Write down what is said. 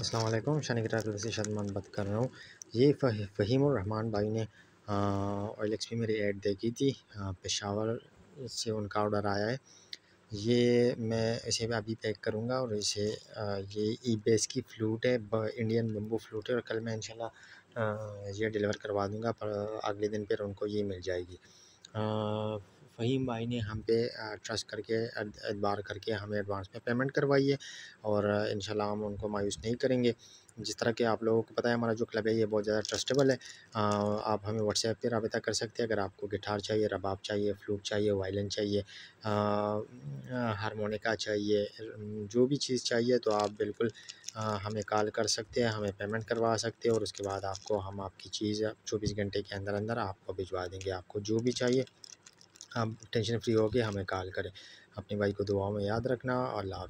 guitar शानिक से शादमान बात कर रहा हूँ ये फ़हीम और रहमान भाई ने ऑयल एक्सपी मेरी एड देखी थी पेशावर से उनका ऑर्डर आया है ये मैं इसे भी अभी पैक करूँगा और इसे आ, ये ई बेस की फ्लूट है इंडियन बम्बू फ्लूट है और कल मैं इंशाल्लाह ये डिलीवर करवा दूँगा पर अगले दिन फिर उनको ये मिल जाएगी आ, फ़हीम भाई ने हम पे ट्रस्ट करके एतबार करके हमें एडवांस में पेमेंट करवाई है और इन हम उनको मायूस नहीं करेंगे जिस तरह के आप लोगों को पता है हमारा जो क्लब है ये बहुत ज़्यादा ट्रस्टेबल है आ, आप हमें व्हाट्सएप पे रबता कर सकते हैं अगर आपको गिटार चाहिए रबाब चाहिए फ्लूट चाहिए वायलिन चाहिए हारमोनिका चाहिए जो भी चीज़ चाहिए तो आप बिल्कुल आ, हमें कॉल कर सकते हैं हमें पेमेंट करवा सकते हैं और उसके बाद आपको हम आपकी चीज़ चौबीस घंटे के अंदर अंदर आपको भिजवा देंगे आपको जो भी चाहिए आप टेंशन फ्री होकर हमें कॉल करें अपनी भाई को दुआओं में याद रखना और अल्लाह